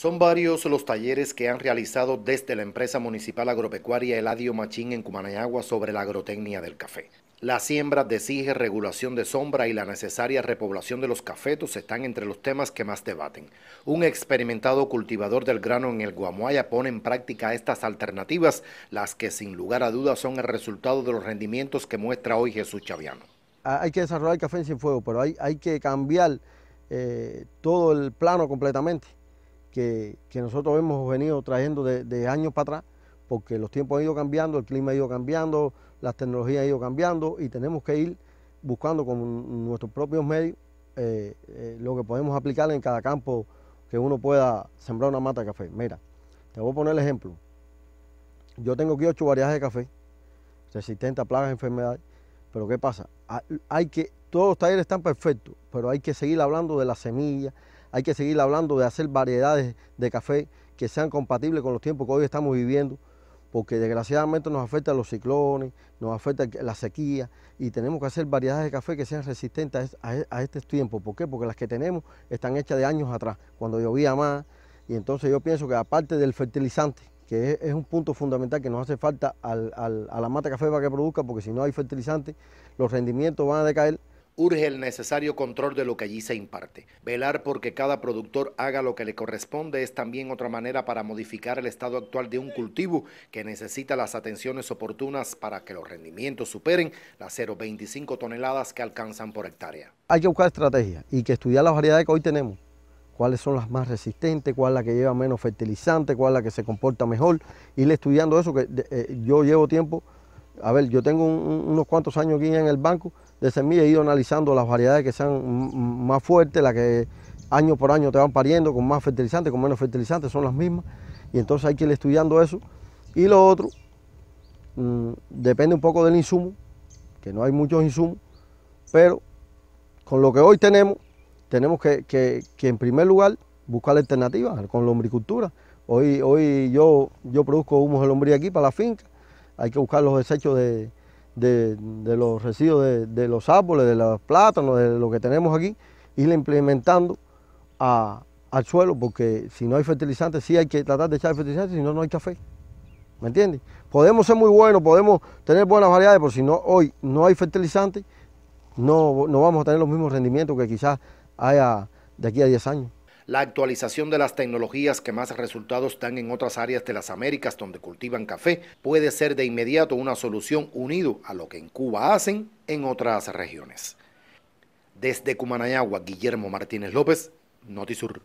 Son varios los talleres que han realizado desde la empresa municipal agropecuaria Eladio Machín en Cumanayagua sobre la agrotecnia del café. La siembra exige regulación de sombra y la necesaria repoblación de los cafetos están entre los temas que más debaten. Un experimentado cultivador del grano en el Guamuaya pone en práctica estas alternativas, las que sin lugar a dudas son el resultado de los rendimientos que muestra hoy Jesús Chaviano. Ah, hay que desarrollar el café sin fuego, pero hay, hay que cambiar eh, todo el plano completamente que, nosotros hemos venido trayendo de, años para atrás, porque los tiempos han ido cambiando, el clima ha ido cambiando, las tecnologías han ido cambiando y tenemos que ir buscando con nuestros propios medios eh, eh, lo que podemos aplicar en cada campo que uno pueda sembrar una mata de café. Mira, te voy a poner el ejemplo. Yo tengo aquí ocho variedades de café, resistente a plagas, enfermedades, pero ¿qué pasa? Hay que, todos los talleres están perfectos, pero hay que seguir hablando de la semilla, hay que seguir hablando de hacer variedades de café que sean compatibles con los tiempos que hoy estamos viviendo, porque desgraciadamente nos afectan los ciclones, nos afecta la sequía y tenemos que hacer variedades de café que sean resistentes a este tiempo. ¿Por qué? Porque las que tenemos están hechas de años atrás, cuando llovía más. Y entonces yo pienso que aparte del fertilizante, que es, un punto fundamental que nos hace falta a la mata café para que produzca, porque si no hay fertilizante, los rendimientos van a decaer urge el necesario control de lo que allí se imparte. Velar porque cada productor haga lo que le corresponde es también otra manera para modificar el estado actual de un cultivo que necesita las atenciones oportunas para que los rendimientos superen las 0,25 toneladas que alcanzan por hectárea. Hay que buscar estrategias y que estudiar las variedades que hoy tenemos. Cuáles son las más resistentes, cuál es la que lleva menos fertilizante, cuál es la que se comporta mejor. Ir estudiando eso, que eh, yo llevo tiempo. A ver, yo tengo unos cuantos años aquí en el banco desde semilla, he ido analizando las variedades que sean más fuertes, las que año por año te van pariendo con más fertilizantes, con menos fertilizantes, son las mismas. Y entonces hay que ir estudiando eso. Y lo otro, mm, depende un poco del insumo, que no hay muchos insumos, pero con lo que hoy tenemos, tenemos que, en primer lugar buscar alternativas con lombricultura. Hoy, hoy yo, yo produzco humos de lombría aquí para la finca, hay que buscar los desechos de, de, los residuos de, los árboles, de los plátanos, de lo que tenemos aquí, irle implementando al suelo, porque si no hay fertilizante, sí hay que tratar de echar fertilizante, si no, no hay café. ¿Me entiendes? Podemos ser muy buenos, podemos tener buenas variedades, pero si no hoy no hay fertilizante, no, no vamos a tener los mismos rendimientos que quizás haya de aquí a 10 años la actualización de las tecnologías que más resultados dan en otras áreas de las Américas donde cultivan café puede ser de inmediato una solución unido a lo que en Cuba hacen en otras regiones. Desde Cumanayagua, Guillermo Martínez López, Notisur.